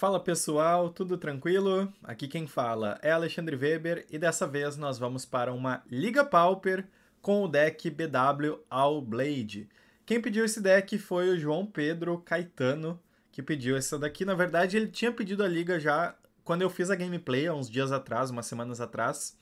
Fala pessoal, tudo tranquilo? Aqui quem fala é Alexandre Weber e dessa vez nós vamos para uma Liga Pauper com o deck BW All Blade. Quem pediu esse deck foi o João Pedro Caetano, que pediu essa daqui. Na verdade, ele tinha pedido a liga já quando eu fiz a gameplay, há uns dias atrás, umas semanas atrás.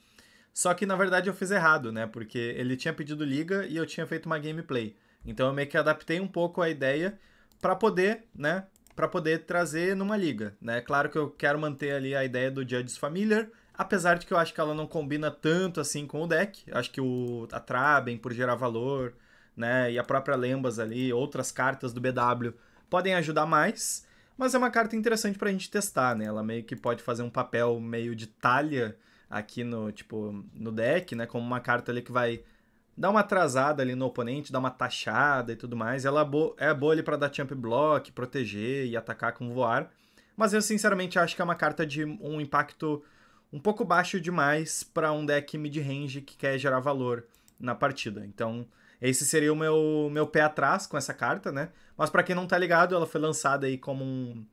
Só que na verdade eu fiz errado, né? Porque ele tinha pedido liga e eu tinha feito uma gameplay. Então eu meio que adaptei um pouco a ideia para poder, né, para poder trazer numa liga, né? Claro que eu quero manter ali a ideia do Judges Familiar, apesar de que eu acho que ela não combina tanto assim com o deck. Eu acho que o a Traben por gerar valor, né, e a própria Lembas ali, outras cartas do BW podem ajudar mais, mas é uma carta interessante para a gente testar, né? Ela meio que pode fazer um papel meio de talha aqui no, tipo, no deck, né, como uma carta ali que vai dá uma atrasada ali no oponente, dá uma taxada e tudo mais. Ela é boa ali para dar champ block, proteger e atacar com voar. Mas eu sinceramente acho que é uma carta de um impacto um pouco baixo demais para um deck mid-range que quer gerar valor na partida. Então, esse seria o meu, meu pé atrás com essa carta, né? Mas para quem não tá ligado, ela foi lançada aí como um,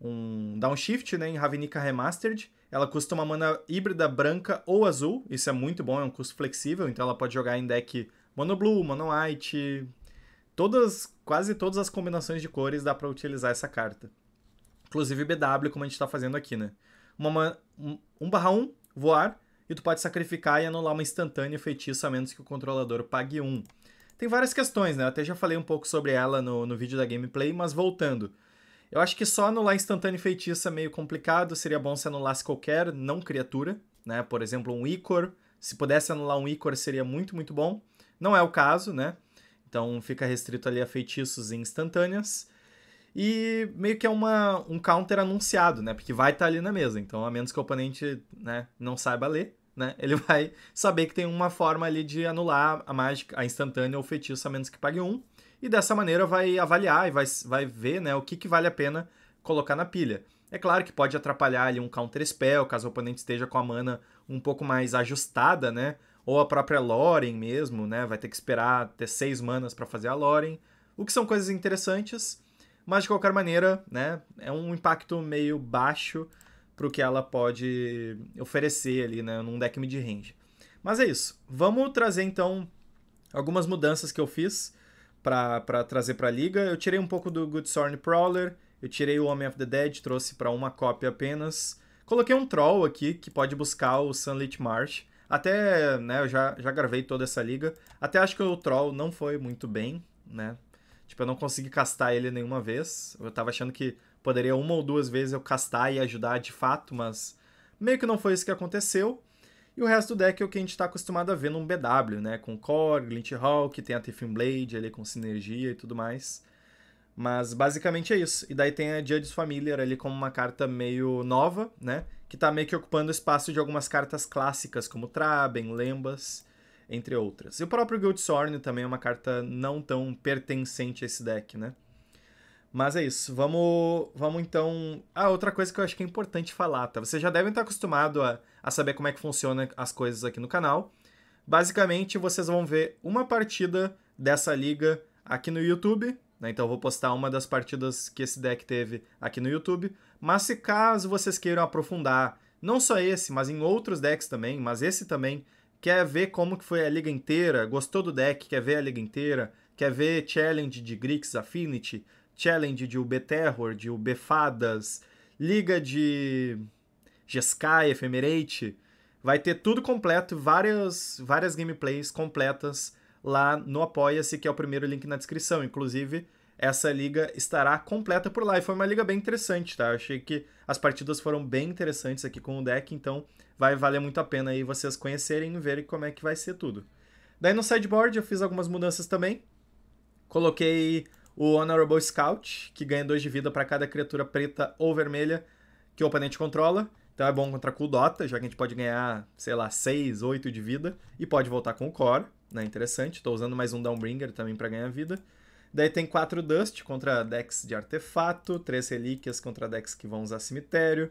um downshift, né, em Ravnica Remastered. Ela custa uma mana híbrida branca ou azul, isso é muito bom, é um custo flexível, então ela pode jogar em deck mono blue, mono white, todas, quase todas as combinações de cores dá para utilizar essa carta. Inclusive BW, como a gente está fazendo aqui, né? Uma 1 barra 1, voar, e tu pode sacrificar e anular uma instantânea feitiço a menos que o controlador pague 1. Tem várias questões, né? Eu até já falei um pouco sobre ela no, no vídeo da gameplay, mas voltando. Eu acho que só anular instantâneo e feitiço é meio complicado. Seria bom se anulasse qualquer não criatura, né? Por exemplo, um Icor. Se pudesse anular um Icor, seria muito, muito bom. Não é o caso, né? Então fica restrito ali a feitiços e instantâneas. E meio que é uma, um counter anunciado, né? Porque vai estar tá ali na mesa. Então, a menos que o oponente né, não saiba ler, né? Ele vai saber que tem uma forma ali de anular a mágica, a instantânea ou feitiço, a menos que pague um e dessa maneira vai avaliar e vai, vai ver né, o que, que vale a pena colocar na pilha. É claro que pode atrapalhar ali um counter spell, caso o oponente esteja com a mana um pouco mais ajustada, né? Ou a própria Loren mesmo, né? Vai ter que esperar ter seis manas para fazer a Loren. O que são coisas interessantes, mas de qualquer maneira, né? É um impacto meio baixo para o que ela pode oferecer ali, né? Num deck mid-range. Mas é isso. Vamos trazer então algumas mudanças que eu fiz para trazer para a liga. Eu tirei um pouco do Good Sorn Prowler, eu tirei o Homem of the Dead, trouxe para uma cópia apenas. Coloquei um Troll aqui que pode buscar o Sunlit March. Até, né, eu já, já gravei toda essa liga. Até acho que o Troll não foi muito bem, né? Tipo, eu não consegui castar ele nenhuma vez. Eu tava achando que poderia uma ou duas vezes eu castar e ajudar de fato, mas meio que não foi isso que aconteceu. E o resto do deck é o que a gente está acostumado a ver num BW, né? Com Core, Glint Hawk, tem a Tiffin Blade ali com sinergia e tudo mais. Mas basicamente é isso. E daí tem a Judge's Familiar ali como uma carta meio nova, né? Que tá meio que ocupando o espaço de algumas cartas clássicas, como Traben, Lembas, entre outras. E o próprio Guildsorn também é uma carta não tão pertencente a esse deck, né? Mas é isso, vamos, vamos então. Ah, outra coisa que eu acho que é importante falar, tá? Vocês já devem estar acostumados a, a saber como é que funciona as coisas aqui no canal. Basicamente, vocês vão ver uma partida dessa liga aqui no YouTube, né? Então eu vou postar uma das partidas que esse deck teve aqui no YouTube. Mas se caso vocês queiram aprofundar, não só esse, mas em outros decks também, mas esse também, quer ver como que foi a liga inteira, gostou do deck, quer ver a liga inteira, quer ver challenge de Grix, Affinity, Challenge, de UB Terror, de UB Fadas, Liga de Jeskai, Ephemerate. Vai ter tudo completo, várias, várias gameplays completas lá no Apoia-se, que é o primeiro link na descrição. Inclusive, essa liga estará completa por lá. E foi uma liga bem interessante, tá? Eu achei que as partidas foram bem interessantes aqui com o deck, então vai valer muito a pena aí vocês conhecerem e verem como é que vai ser tudo. Daí no sideboard eu fiz algumas mudanças também. Coloquei o Honorable Scout, que ganha 2 de vida para cada criatura preta ou vermelha que o oponente controla. Então é bom contra Kuldota, já que a gente pode ganhar, sei lá, 6, 8 de vida. E pode voltar com o Core, né? Interessante. Estou usando mais um Downbringer também para ganhar vida. Daí tem 4 Dust contra decks de artefato, 3 Relíquias contra decks que vão usar cemitério,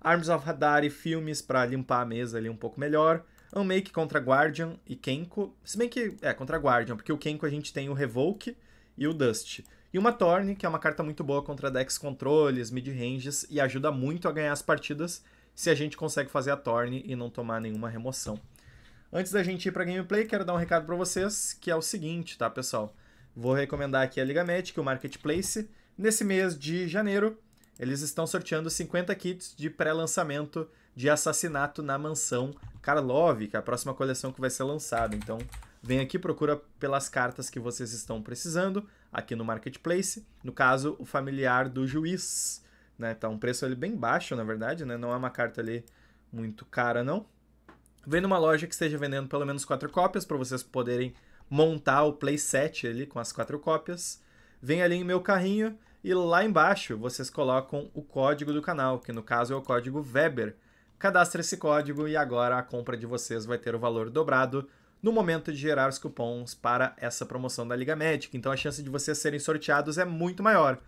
Arms of Hadari, filmes para limpar a mesa ali um pouco melhor, Unmake contra Guardian e Kenko, se bem que é contra Guardian, porque o Kenko a gente tem o Revoke, e o Dust. E uma Torn, que é uma carta muito boa contra decks controles, mid-ranges e ajuda muito a ganhar as partidas se a gente consegue fazer a Torn e não tomar nenhuma remoção. Antes da gente ir para gameplay, quero dar um recado para vocês, que é o seguinte, tá, pessoal? Vou recomendar aqui a Liga Magic, o Marketplace. Nesse mês de janeiro, eles estão sorteando 50 kits de pré-lançamento de Assassinato na Mansão Karlov, que é a próxima coleção que vai ser lançada. Então, Vem aqui, procura pelas cartas que vocês estão precisando aqui no marketplace. No caso, o familiar do juiz, né? Tá um preço ali bem baixo, na verdade, né? Não é uma carta ali muito cara não. Vem numa loja que esteja vendendo pelo menos quatro cópias para vocês poderem montar o playset ali com as quatro cópias. Vem ali em meu carrinho e lá embaixo vocês colocam o código do canal, que no caso é o código Weber. Cadastre esse código e agora a compra de vocês vai ter o valor dobrado no momento de gerar os cupons para essa promoção da Liga Médica, Então a chance de vocês serem sorteados é muito maior.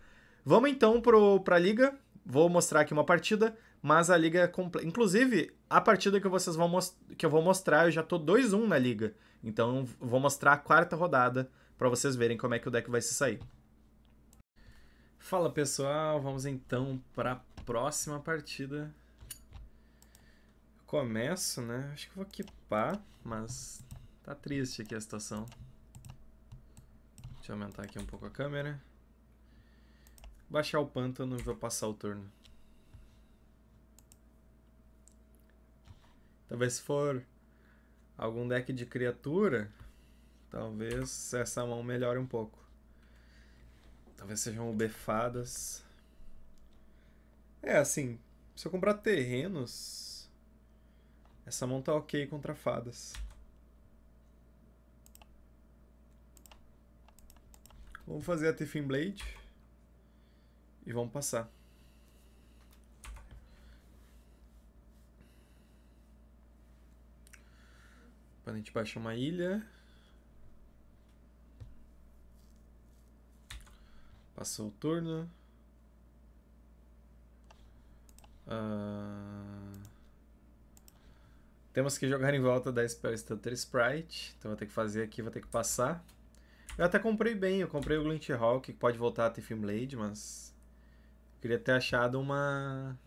Vamos então para a Liga. Vou mostrar aqui uma partida, mas a Liga é completa. Inclusive, a partida que vocês vão que eu vou mostrar, eu já tô 2-1 na Liga. Então vou mostrar a quarta rodada para vocês verem como é que o deck vai se sair. Fala pessoal, vamos então para a próxima partida. Começo, né? Acho que vou equipar, mas Tá triste aqui a situação. Deixa eu aumentar aqui um pouco a câmera. Baixar o pântano e vou passar o turno. Talvez se for algum deck de criatura, talvez essa mão melhore um pouco. Talvez sejam befadas. É, assim, se eu comprar terrenos, essa mão tá ok contra fadas. Vamos fazer a Tiffin Blade. E vamos passar. A gente baixa uma ilha. Passou o turno. Uh... Temos que jogar em volta da Spell Stutter Sprite. Então vou ter que fazer aqui, vou ter que passar. Eu até comprei bem, eu comprei o Glint Hawk, que pode voltar a ter Filmblade, mas. Queria ter achado uma.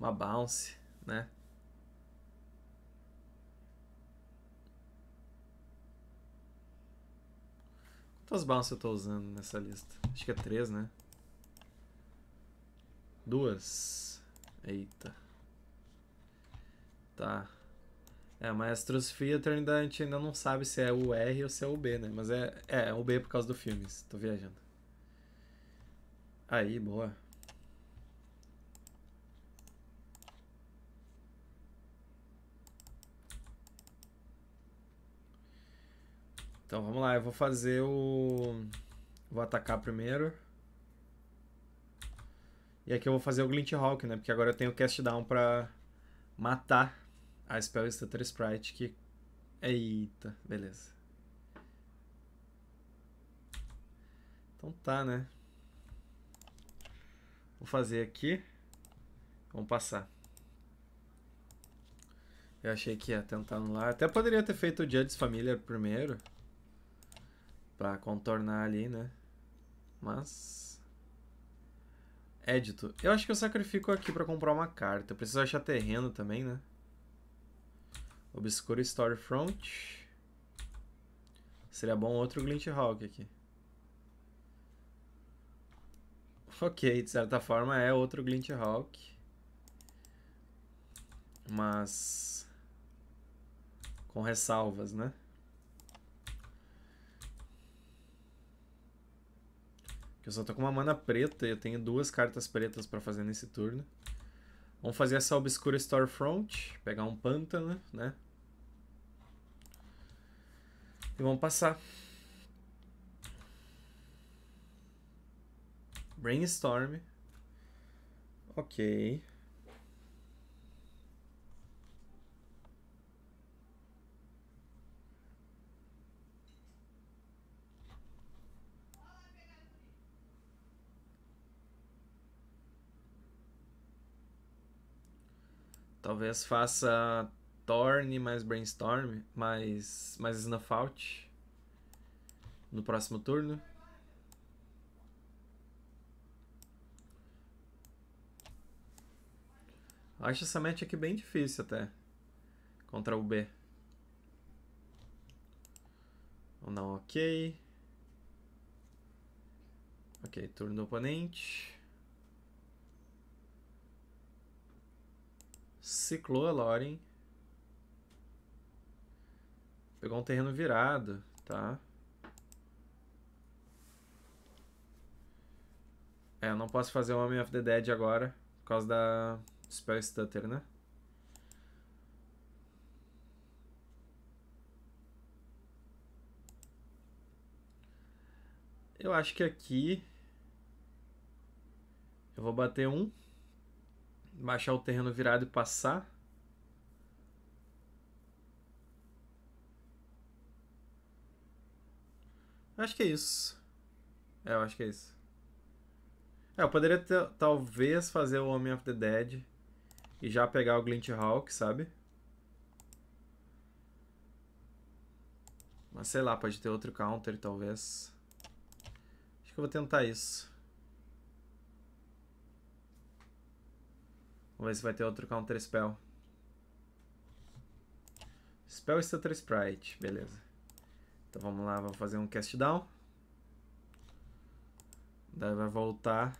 Uma bounce, né? Quantas bounces eu tô usando nessa lista? Acho que é três, né? Duas. Eita. Tá. É, mas Astrosofia ainda a gente ainda não sabe se é o R ou se é o B, né? Mas é, é, é o B por causa do filme, estou viajando. Aí, boa. Então vamos lá, eu vou fazer o. Vou atacar primeiro. E aqui eu vou fazer o Glint Hawk, né? Porque agora eu tenho o Cast Down pra matar a Spell Stutter Sprite que. Eita, beleza. Então tá, né? Vou fazer aqui. Vamos passar. Eu achei que ia tentar anular. Até poderia ter feito o Judge Familiar primeiro. Pra contornar ali, né? Mas... Édito. Eu acho que eu sacrifico aqui pra comprar uma carta. Eu preciso achar terreno também, né? Obscura Storefront. Seria bom outro Glint Hawk aqui. Ok, de certa forma é outro Glint Hawk. Mas... Com ressalvas, né? eu só tô com uma mana preta e eu tenho duas cartas pretas para fazer nesse turno. Vamos fazer essa obscura Storefront, pegar um pântano, né? E vamos passar. Brainstorm. Ok. Talvez faça torne mais Brainstorm mais, mais Out no próximo turno. Acho essa match aqui bem difícil até. Contra o B. Vamos dar um ok. Ok, turno do oponente. Ciclou a Loren. Pegar um terreno virado, tá? É, eu não posso fazer o Homem of the Dead agora, por causa da Spell Stutter, né? Eu acho que aqui eu vou bater um, baixar o terreno virado e passar. Acho que é isso. É, eu acho que é isso. É, eu poderia ter, talvez fazer o Homem of the Dead e já pegar o Glint Hawk, sabe? Mas sei lá, pode ter outro counter, talvez. Acho que eu vou tentar isso. Vamos ver se vai ter outro counter spell. Spell Stutter Sprite, beleza. Então vamos lá, vou fazer um cast down. Daí vai voltar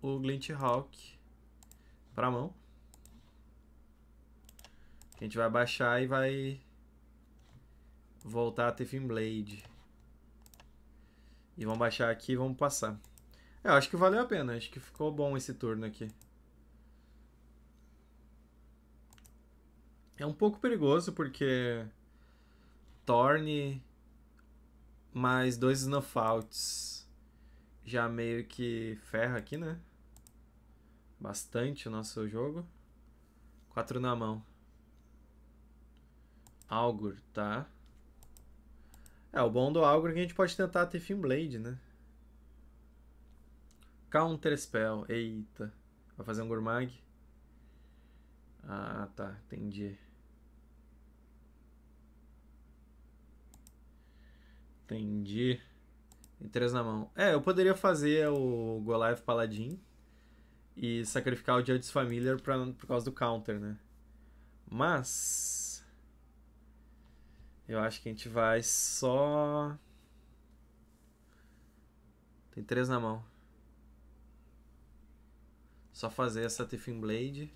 o Glint Hawk para mão. Que a gente vai baixar e vai voltar a ter Blade. E vamos baixar aqui e vamos passar. É, eu acho que valeu a pena, acho que ficou bom esse turno aqui. É um pouco perigoso porque Torne mais dois Snuffouts. Já meio que ferra aqui, né? Bastante o nosso jogo. Quatro na mão. Algor, tá? É, o bom do Algor é que a gente pode tentar ter blade, né? Counter Spell. Eita. Vai fazer um Gourmag? Ah, tá. Entendi. Entendi. Tem três na mão. É, eu poderia fazer o Goliath Paladin e sacrificar o Judge Familiar pra, por causa do counter, né? Mas. Eu acho que a gente vai só. Tem três na mão. Só fazer essa Tiffin Blade.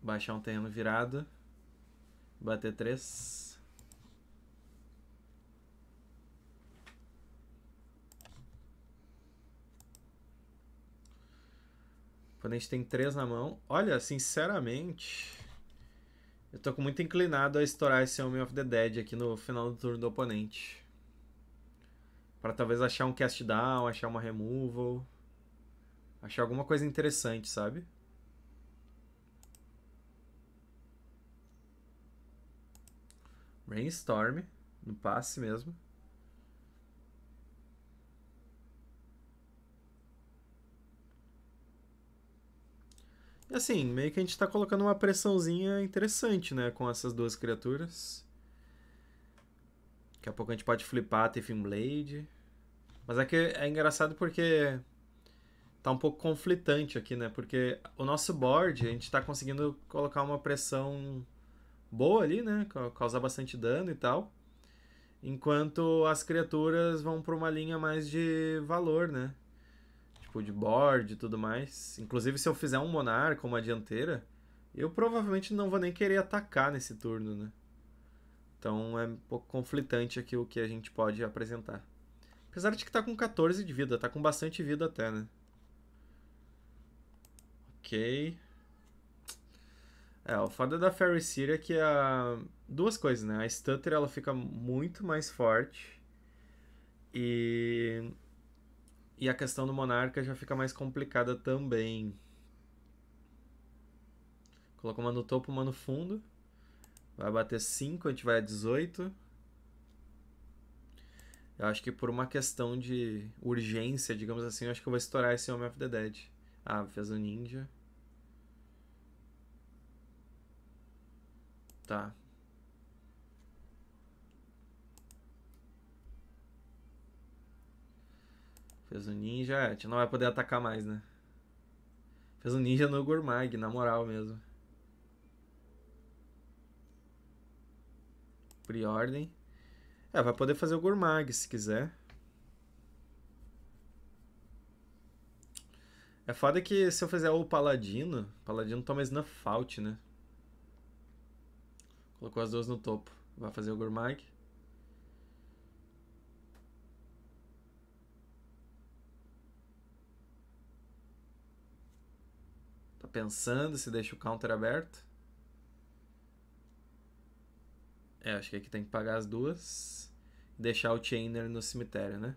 Baixar um terreno virado. Bater três. O oponente tem três na mão. Olha, sinceramente, eu tô muito inclinado a estourar esse Homem of the Dead aqui no final do turno do oponente. Pra talvez achar um cast down, achar uma removal. Achar alguma coisa interessante, sabe? Rainstorm, no passe mesmo. E assim, meio que a gente tá colocando uma pressãozinha interessante, né, com essas duas criaturas. Daqui a pouco a gente pode flipar a Tiffin Blade. Mas é que é engraçado porque tá um pouco conflitante aqui, né? Porque o nosso board, a gente tá conseguindo colocar uma pressão boa ali, né? Causar bastante dano e tal. Enquanto as criaturas vão para uma linha mais de valor, né? Tipo, de board e tudo mais. Inclusive, se eu fizer um monarca, uma dianteira, eu provavelmente não vou nem querer atacar nesse turno, né? Então é um pouco conflitante aqui o que a gente pode apresentar. Apesar de que tá com 14 de vida, tá com bastante vida até, né? Ok. É, o foda da Fairy City é que a. Duas coisas, né? A Stutter ela fica muito mais forte. E. E a questão do Monarca já fica mais complicada também. Coloca uma no topo, uma no fundo. Vai bater 5, a gente vai a 18. Eu acho que por uma questão de urgência, digamos assim, eu acho que eu vou estourar esse Home of the Dead. Ah, fez o um ninja. Tá. Fez um ninja, é, a gente não vai poder atacar mais, né? Fez um ninja no Gourmag, na moral mesmo. Preordem. É, vai poder fazer o Gourmag se quiser. É foda que se eu fizer o Paladino, Paladino toma Snuff Out, né? Colocou as duas no topo. Vai fazer o Gourmag. Tá pensando se deixa o counter aberto. É, acho que aqui tem que pagar as duas. deixar o Chainer no cemitério, né?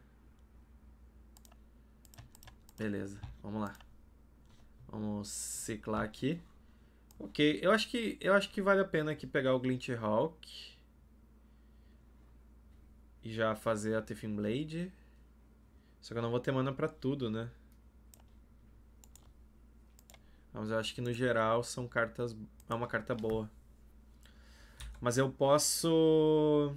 Beleza, vamos lá. Vamos ciclar aqui. Ok, eu acho que eu acho que vale a pena aqui pegar o Glint Hawk e já fazer a Tiffin Blade. Só que eu não vou ter mana para tudo, né? Mas eu acho que no geral são cartas é uma carta boa. Mas eu posso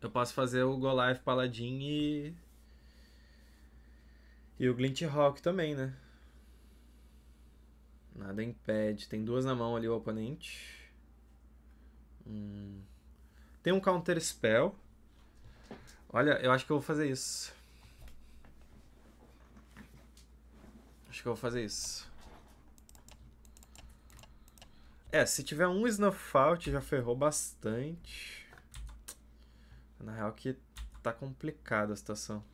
Eu posso fazer o Goliath Paladin e. E o Glint Rock também, né? Nada impede. Tem duas na mão ali o oponente. Hum. Tem um Counter Spell. Olha, eu acho que eu vou fazer isso. Acho que eu vou fazer isso. É, se tiver um Snuff Out já ferrou bastante. Na real que tá complicada a situação.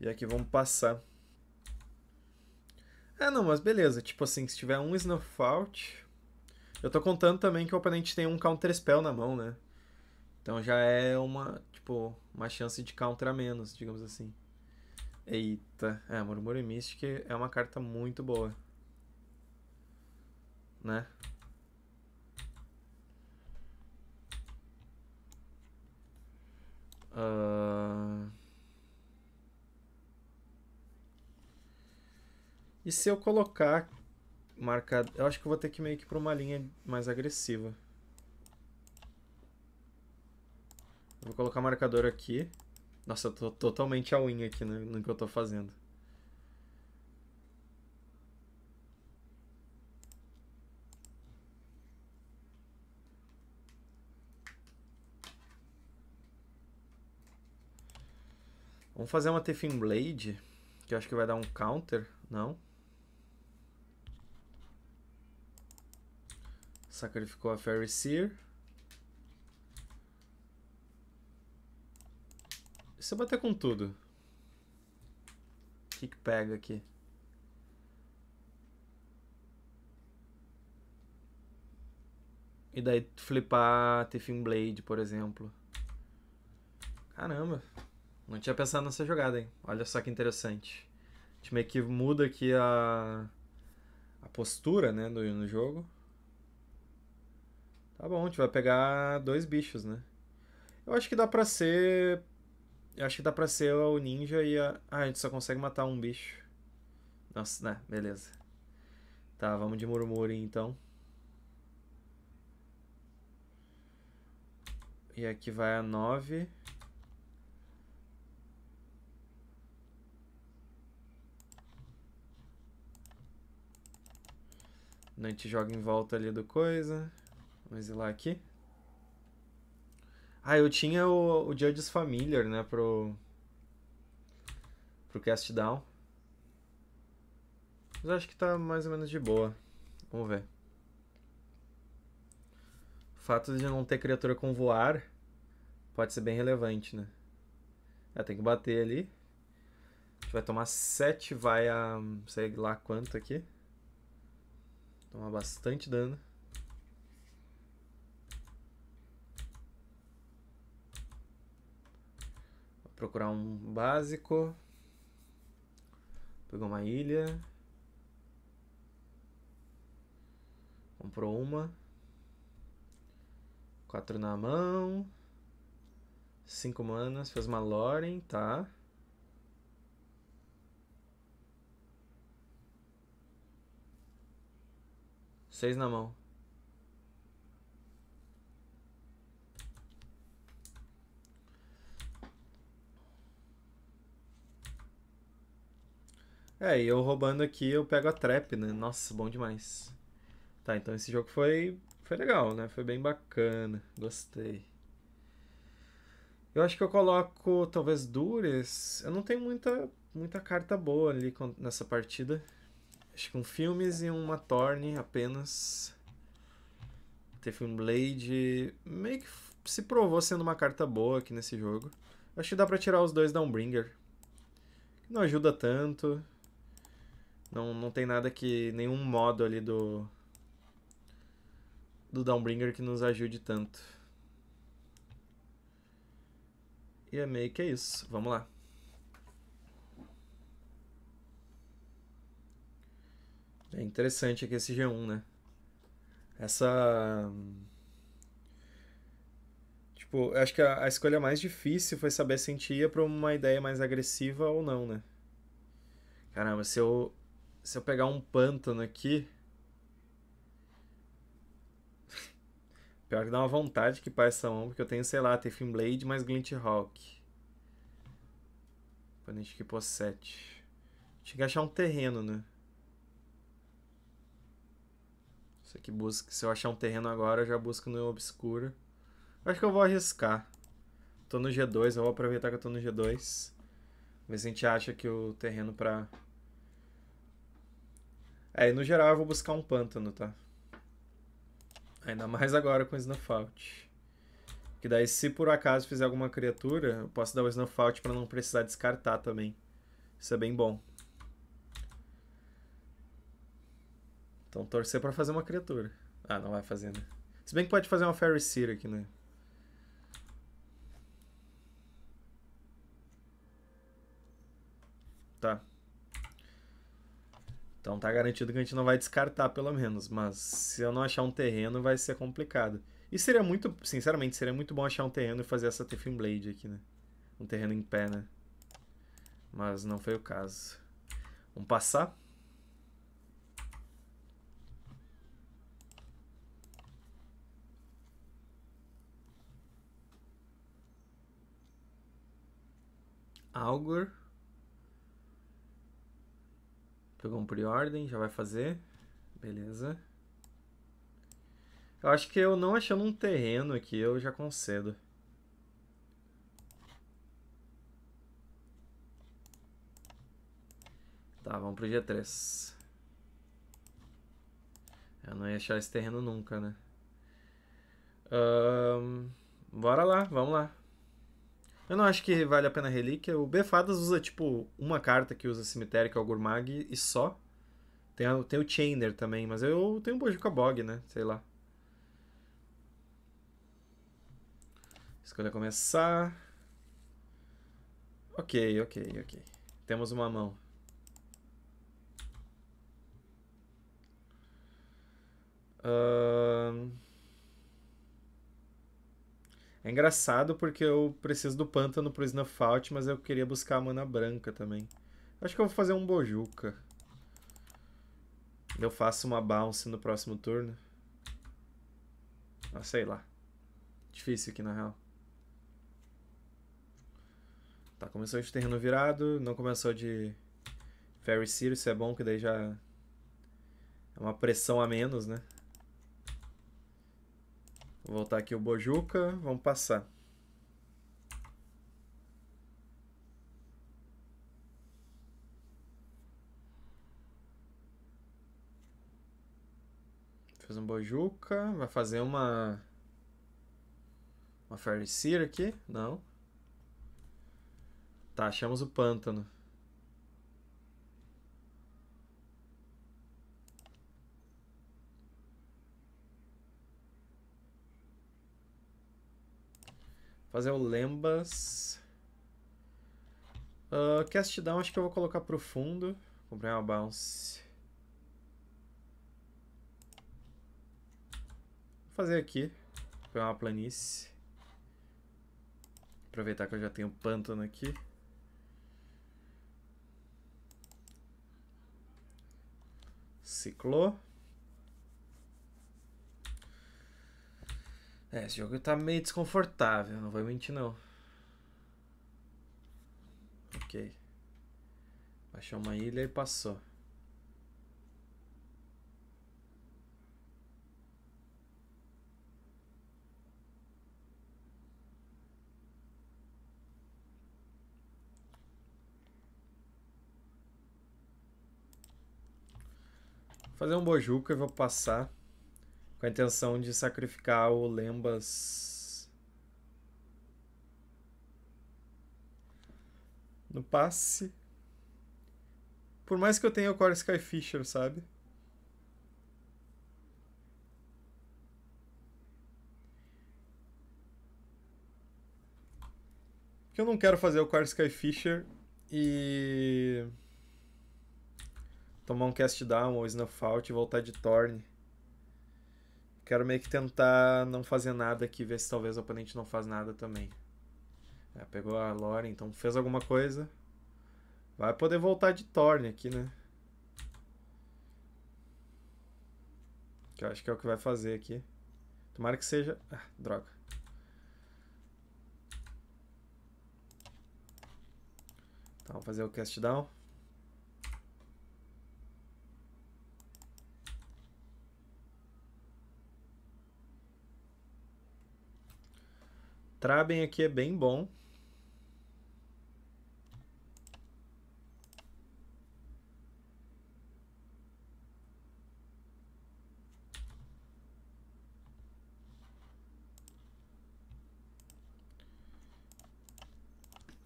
E aqui vamos passar. Ah, não, mas beleza. Tipo assim, se tiver um Snowfault... Eu tô contando também que o oponente tem um Counter Spell na mão, né? Então já é uma, tipo, uma chance de counter a menos, digamos assim. Eita, é, Murmúrio Mystic é uma carta muito boa. Né? Uh... E se eu colocar marcado, eu acho que eu vou ter que meio que para uma linha mais agressiva. Vou colocar marcador aqui. Nossa, eu tô totalmente a win aqui no, no que eu tô fazendo. Vamos fazer uma Tefin Blade, que eu acho que vai dar um counter, não? Sacrificou a Fairy Seer. Se eu bater com tudo. O que, que pega aqui? E daí flipar Tiffin Blade, por exemplo. Caramba. Não tinha pensado nessa jogada, hein? Olha só que interessante. A gente meio que muda aqui a, a postura, né, do, no jogo. Tá bom, a gente vai pegar dois bichos, né? Eu acho que dá pra ser eu acho que dá pra ser o ninja e a. Ah, a gente só consegue matar um bicho. Nossa, né? Beleza. Tá, vamos de murmúrio então. E aqui vai a 9. A gente joga em volta ali do coisa. Vamos ir lá aqui. Ah, eu tinha o, o Judges Familiar, né, pro. pro Cast Down. Mas acho que tá mais ou menos de boa. Vamos ver. O fato de não ter criatura com voar pode ser bem relevante, né? É, tem que bater ali. A gente vai tomar 7, vai a. sei lá quanto aqui. Tomar bastante dano. procurar um básico. Pegou uma ilha. Comprou uma. Quatro na mão. Cinco manas. Fez uma Loren, tá? Seis na mão. É, e eu roubando aqui, eu pego a trap, né? Nossa, bom demais. Tá, então esse jogo foi, foi legal, né? Foi bem bacana. Gostei. Eu acho que eu coloco, talvez, Dures. Eu não tenho muita, muita carta boa ali nessa partida. Acho que um Filmes e uma Torne apenas. Teve um Blade. Meio que se provou sendo uma carta boa aqui nesse jogo. Acho que dá pra tirar os dois Downbringer. Não ajuda tanto. Não, não tem nada que. nenhum modo ali do. do Downbringer que nos ajude tanto. E é meio que é isso. Vamos lá. É interessante aqui esse G1, né? Essa. Tipo, eu acho que a, a escolha mais difícil foi saber se a gente ia pra uma ideia mais agressiva ou não, né? Caramba, se eu se eu pegar um pântano aqui. Pior que dá uma vontade que passa essa mão, porque eu tenho, sei lá, Tefin Blade mais Glint Hawk. Panish que pôs 7. Tinha que achar um terreno, né? Isso aqui busca. Se eu achar um terreno agora, eu já busco no obscuro. Acho que eu vou arriscar. Tô no G2, eu vou aproveitar que eu tô no G2. Ver se a gente acha que o terreno pra é, no geral eu vou buscar um pântano, tá? Ainda mais agora com o Snuffout. Que daí, se por acaso fizer alguma criatura, eu posso dar o Snuffout pra não precisar descartar também. Isso é bem bom. Então torcer pra fazer uma criatura. Ah, não vai fazer, né? Se bem que pode fazer uma Fairy Seer aqui, né? Tá. Então tá garantido que a gente não vai descartar, pelo menos. Mas se eu não achar um terreno, vai ser complicado. E seria muito, sinceramente, seria muito bom achar um terreno e fazer essa Tiffin Blade aqui, né? Um terreno em pé, né? Mas não foi o caso. Vamos passar. Algor. Pegou um pre-ordem, já vai fazer. Beleza. Eu acho que eu não achando um terreno aqui, eu já concedo. Tá, vamos pro G3. Eu não ia achar esse terreno nunca, né? Um, bora lá, vamos lá. Eu não acho que vale a pena a relíquia. O Befadas usa, tipo, uma carta que usa cemitério, que é o Gurmag, e só. Tem, a, tem o Chainer também, mas eu tenho um Bojuka Bog, né? Sei lá. Escolha começar. Ok, ok, ok. Temos uma mão. Ahn... Uh... É engraçado porque eu preciso do pântano pro Snuffout, mas eu queria buscar a mana branca também. Acho que eu vou fazer um Bojuca. Eu faço uma bounce no próximo turno. Ah, sei lá. Difícil aqui, na real. Tá, começou de terreno virado, não começou de Fairy Seed, isso é bom, que daí já é uma pressão a menos, né? Vou voltar aqui o Bojuca, vamos passar. Fez um Bojuca, vai fazer uma... Uma Fairy Seer aqui? Não. Tá, achamos o pântano. Fazer o Lembas. Uh, cast Down acho que eu vou colocar pro fundo. Comprei uma Bounce. Vou fazer aqui. Vou pegar uma planície. Aproveitar que eu já tenho pântano aqui. Ciclo. É, esse jogo tá meio desconfortável, não vou mentir não. Ok. Baixou uma ilha e passou. Vou fazer um bojuca e vou passar com a intenção de sacrificar o Lembas no passe. Por mais que eu tenha o Core Sky Fisher, sabe? Porque eu não quero fazer o Core Sky Fisher e tomar um cast down ou snuff out e voltar de Torn. Quero meio que tentar não fazer nada aqui, ver se talvez o oponente não faz nada também. É, pegou a Lore, então fez alguma coisa. Vai poder voltar de torne aqui, né? Que eu acho que é o que vai fazer aqui. Tomara que seja... Ah, droga. Então, fazer o cast down. Traben aqui é bem bom.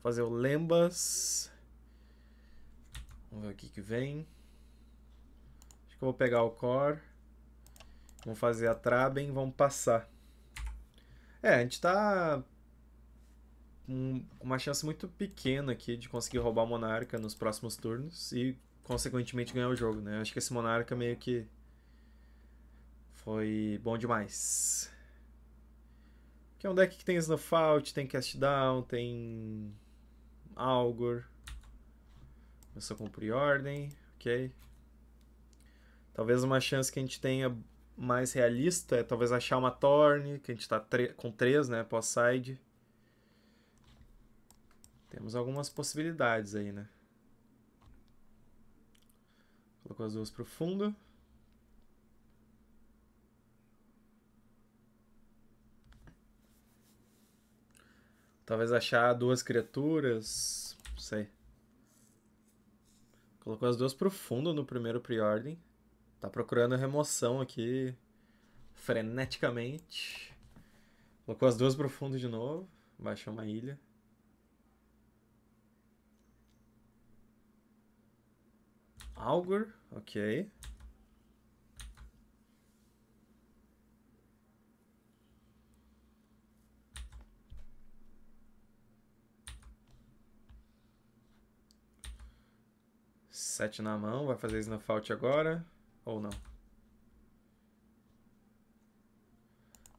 Fazer o Lembas. Vamos ver o que, vem. Acho que eu vou pegar o Core. Vamos fazer a Traben, vamos passar. É, a gente tá com uma chance muito pequena aqui de conseguir roubar o Monarca nos próximos turnos e, consequentemente, ganhar o jogo, né? Acho que esse Monarca meio que foi bom demais. Que é um deck que tem Snuffout, tem Cast Down, tem Algor. Começou com Preordem, ok. Talvez uma chance que a gente tenha mais realista é talvez achar uma Thorn, que a gente está com três, né? Pós-side. Temos algumas possibilidades aí, né? Colocou as duas para o fundo. Talvez achar duas criaturas, não sei. Colocou as duas para o fundo no primeiro pre-ordem. Tá procurando remoção aqui freneticamente. Colocou as duas pro fundo de novo. Baixou uma ilha. Augur, ok. Sete na mão, vai fazer Snafault agora. Ou não?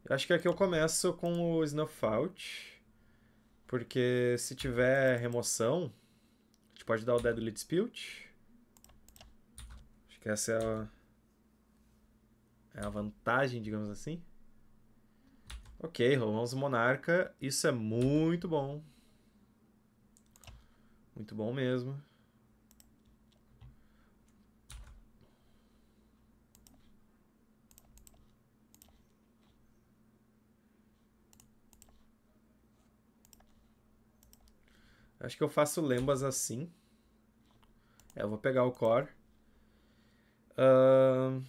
Eu acho que aqui eu começo com o Snuff Out. Porque se tiver remoção, a gente pode dar o Deadly Dispute. Acho que essa é a, é a vantagem, digamos assim. Ok, roubamos o Monarca. Isso é muito bom. Muito bom mesmo. Acho que eu faço lembas assim. É, eu vou pegar o core. Uh...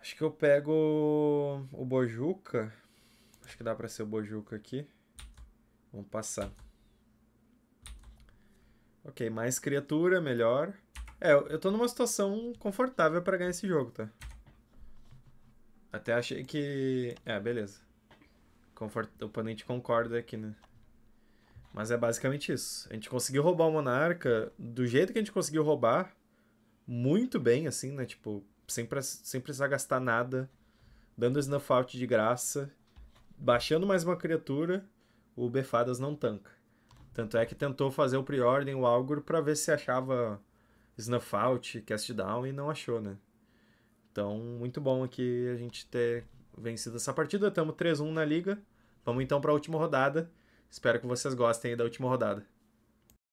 Acho que eu pego o Bojuca. Acho que dá pra ser o Bojuca aqui. Vamos passar. Ok, mais criatura, melhor. Melhor. É, eu tô numa situação confortável para ganhar esse jogo, tá? Até achei que. É, beleza. Confort... O oponente concorda aqui, né? Mas é basicamente isso. A gente conseguiu roubar o Monarca do jeito que a gente conseguiu roubar, muito bem, assim, né? Tipo, sem, sem precisar gastar nada, dando snuff out de graça, baixando mais uma criatura, o Befadas não tanca. Tanto é que tentou fazer o pre-ordem, o Algor, pra ver se achava Snuff Out, Cast Down e não achou, né? Então, muito bom aqui a gente ter vencido essa partida. Estamos 3-1 na liga. Vamos então para a última rodada. Espero que vocês gostem da última rodada.